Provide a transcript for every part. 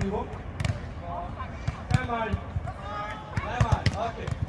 你好。来玩。来玩。好。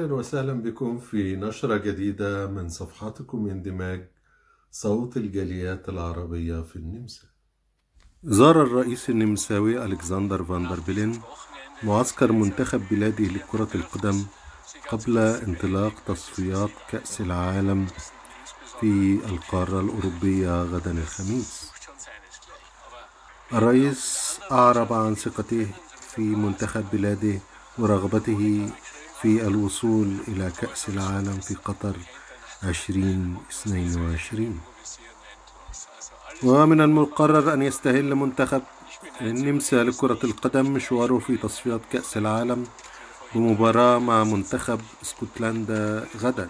أهلا وسهلا بكم في نشرة جديدة من صفحتكم اندماج صوت الجاليات العربية في النمسا زار الرئيس النمساوي ألكسندر فاندر بيلين معسكر منتخب بلاده لكرة القدم قبل انطلاق تصفيات كأس العالم في القارة الأوروبية غدا الخميس الرئيس أعرب عن ثقته في منتخب بلاده ورغبته في الوصول إلى كأس العالم في قطر 2022 ومن المقرر أن يستهل منتخب النمسا لكرة القدم مشواره في تصفيات كأس العالم بمباراة مع منتخب اسكتلندا غدا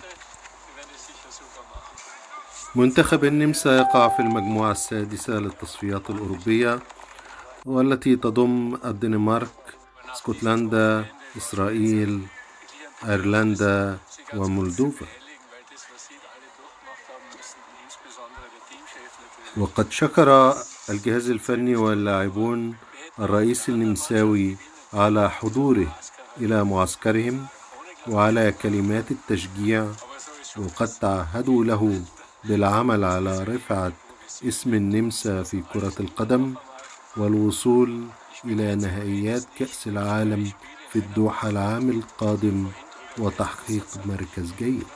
منتخب النمسا يقع في المجموعة السادسة للتصفيات الأوروبية والتي تضم الدنمارك اسكتلندا إسرائيل أيرلندا ومولدوفا وقد شكر الجهاز الفني واللاعبون الرئيس النمساوي على حضوره إلى معسكرهم وعلى كلمات التشجيع وقد تعهدوا له بالعمل على رفعة اسم النمسا في كرة القدم والوصول إلى نهائيات كأس العالم في الدوحة العام القادم وتحقيق مركز جيد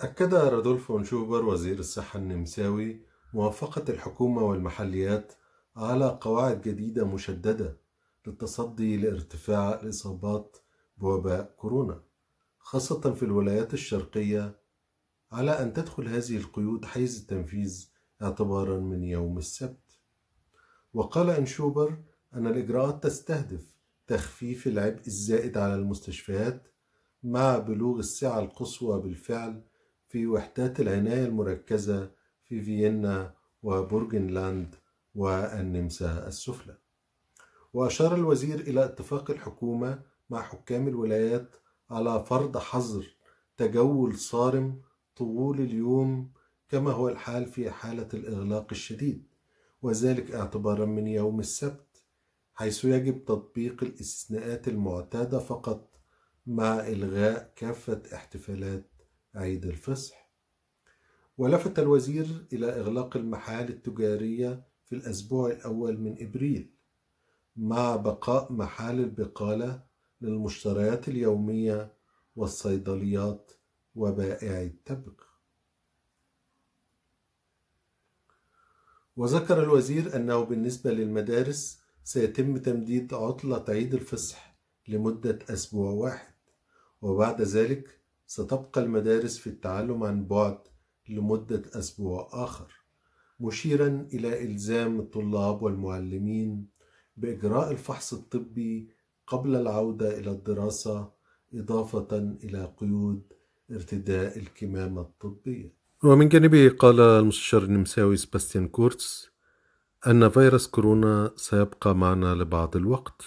أكد رادولفو أنشوبر وزير الصحة النمساوي موافقة الحكومة والمحليات على قواعد جديدة مشددة للتصدي لارتفاع الإصابات بوباء كورونا خاصة في الولايات الشرقية على أن تدخل هذه القيود حيز التنفيذ اعتبارا من يوم السبت وقال أنشوبر أن الإجراءات تستهدف تخفيف العبء الزائد على المستشفيات مع بلوغ السعة القصوى بالفعل في وحدات العناية المركزة في فيينا وبورغنلاند والنمسا السفلى وأشار الوزير إلى اتفاق الحكومة مع حكام الولايات على فرض حظر تجول صارم طول اليوم كما هو الحال في حالة الإغلاق الشديد وذلك اعتبارا من يوم السبت حيث يجب تطبيق الاستثناءات المعتادة فقط مع إلغاء كافة احتفالات عيد الفصح ولفت الوزير إلى إغلاق المحال التجارية في الأسبوع الأول من إبريل مع بقاء محال البقالة للمشتريات اليومية والصيدليات وبائعي التبغ وذكر الوزير أنه بالنسبة للمدارس سيتم تمديد عطلة عيد الفصح لمدة أسبوع واحد وبعد ذلك ستبقى المدارس في التعلم عن بعد لمدة أسبوع آخر مشيرا إلى إلزام الطلاب والمعلمين بإجراء الفحص الطبي قبل العودة إلى الدراسة إضافة إلى قيود ارتداء الكمامة الطبية ومن جانبه قال المستشار النمساوي سباستيان كورتس أن فيروس كورونا سيبقى معنا لبعض الوقت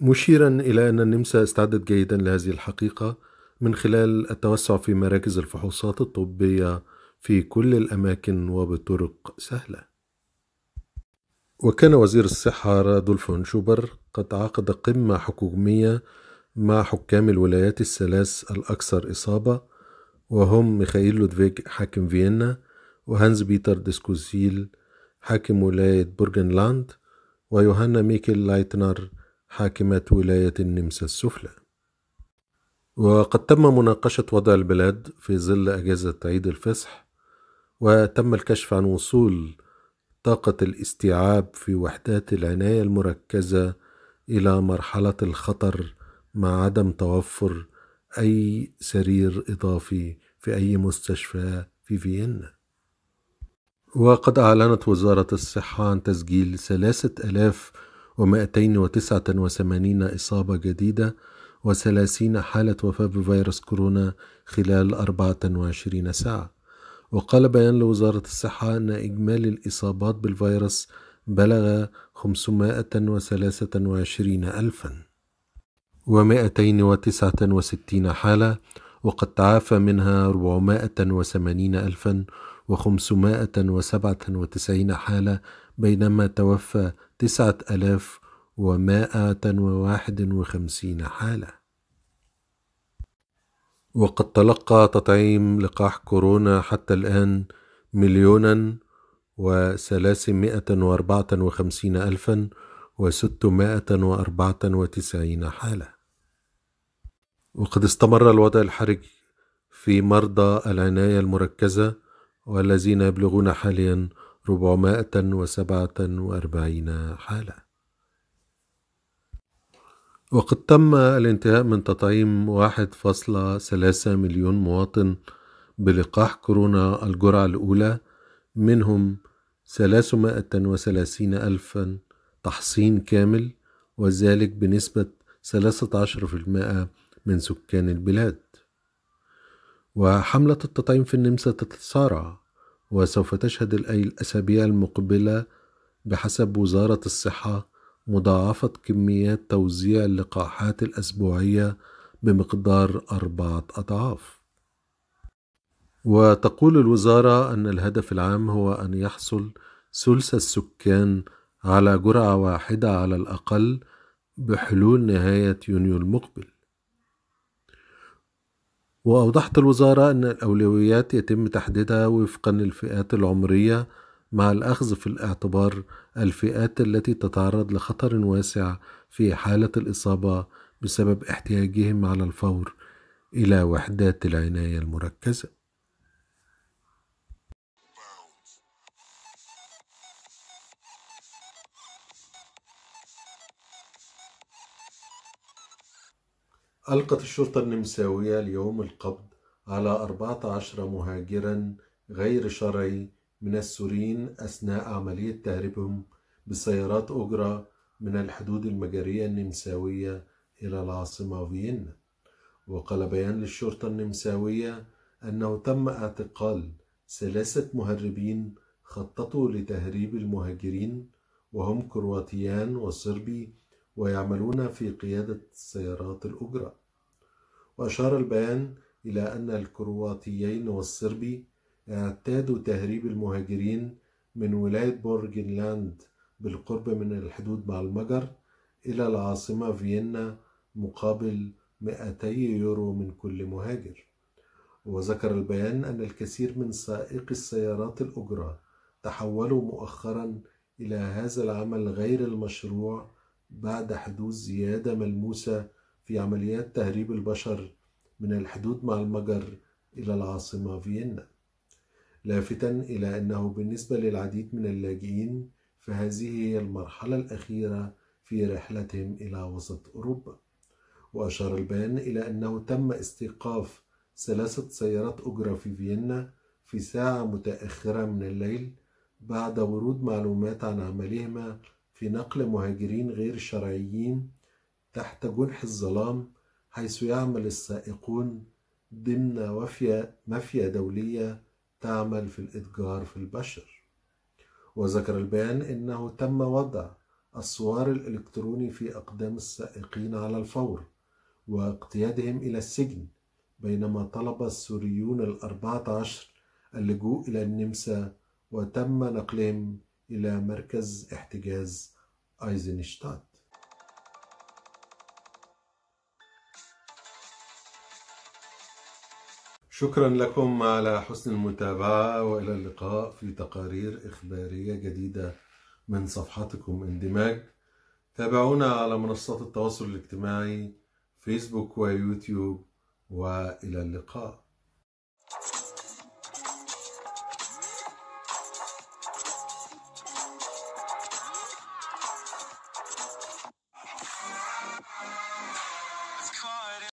مشيرا إلى أن النمسا استعدت جيدا لهذه الحقيقة من خلال التوسع في مراكز الفحوصات الطبية في كل الأماكن وبطرق سهلة وكان وزير الصحة رادولفون شوبر قد عقد قمة حكومية مع حكام الولايات الثلاث الأكثر إصابة وهم ميخائيل لودفيج حاكم فيينا وهانز بيتر ديسكوزيل حاكم ولاية بورجنلاند ويوهانا ميكل لايتنر حاكمة ولاية النمسا السفلى وقد تم مناقشة وضع البلاد في ظل أجازة عيد الفصح وتم الكشف عن وصول طاقة الاستيعاب في وحدات العناية المركزة إلى مرحلة الخطر مع عدم توفر أي سرير إضافي في أي مستشفى في فيينا وقد أعلنت وزارة الصحة عن تسجيل 3289 إصابة جديدة وثلاثين حالة وفاة بفيروس كورونا خلال أربعة وعشرين ساعة وقال بيان لوزارة الصحة أن إجمالي الإصابات بالفيروس بلغ خمسمائة وثلاثة وعشرين الفا ومائتين وتسعة وستين حالة وقد تعافى منها وثمانين ألفا وخمسمائة وسبعة وتسعين حالة بينما توفى تسعة ألاف ومائة وواحد وخمسين حالة وقد تلقى تطعيم لقاح كورونا حتى الآن مليونا وثلاثمائة وأربعة وخمسين ألفا وستمائة وأربعة وتسعين حالة وقد استمر الوضع الحرج في مرضى العناية المركزة والذين يبلغون حاليا ربعمائة وسبعة وأربعين حالة وقد تم الانتهاء من تطعيم 1.3 مليون مواطن بلقاح كورونا الجرعة الأولى منهم 330 ألفا تحصين كامل وذلك بنسبة 13% من سكان البلاد وحملة التطعيم في النمسا تتسارع وسوف تشهد الأسابيع المقبلة بحسب وزارة الصحة مضاعفة كميات توزيع اللقاحات الأسبوعية بمقدار أربعة أضعاف. وتقول الوزارة أن الهدف العام هو أن يحصل ثلث السكان على جرعة واحدة على الأقل بحلول نهاية يونيو المقبل. وأوضحت الوزارة أن الأولويات يتم تحديدها وفقا للفئات العمرية مع الأخذ في الاعتبار الفئات التي تتعرض لخطر واسع في حالة الإصابة بسبب احتياجهم على الفور إلى وحدات العناية المركزة. ألقت الشرطة النمساوية اليوم القبض على 14 مهاجرا غير شرعي من السوريين أثناء عملية تهريبهم بسيارات أجرة من الحدود المجرية النمساوية إلى العاصمة فيينا وقال بيان للشرطة النمساوية أنه تم اعتقال ثلاثة مهربين خططوا لتهريب المهاجرين وهم كرواتيان وصربي ويعملون في قيادة سيارات الأجرة وأشار البيان إلى أن الكرواتيين والصربي اعتاد تهريب المهاجرين من ولاية بورجنلاند بالقرب من الحدود مع المجر إلى العاصمة فيينا مقابل 200 يورو من كل مهاجر وذكر البيان أن الكثير من سائقي السيارات الأجرة تحولوا مؤخرا إلى هذا العمل غير المشروع بعد حدوث زيادة ملموسة في عمليات تهريب البشر من الحدود مع المجر إلى العاصمة فيينا لافتا إلى أنه بالنسبة للعديد من اللاجئين فهذه هي المرحلة الأخيرة في رحلتهم إلى وسط أوروبا وأشار البيان إلى أنه تم استيقاف ثلاثة سيارات أجرة في فيينا في ساعة متأخرة من الليل بعد ورود معلومات عن عملهما في نقل مهاجرين غير شرعيين تحت جنح الظلام حيث يعمل السائقون ضمن مافيا دولية تعمل في الإتجار في البشر وذكر البيان أنه تم وضع الصوار الإلكتروني في أقدام السائقين على الفور واقتيادهم إلى السجن بينما طلب السوريون الأربعة عشر اللجوء إلى النمسا وتم نقلهم إلى مركز احتجاز أيزنشتات شكرا لكم على حسن المتابعة وإلى اللقاء في تقارير إخبارية جديدة من صفحتكم اندماج تابعونا على منصات التواصل الاجتماعي فيسبوك ويوتيوب وإلى اللقاء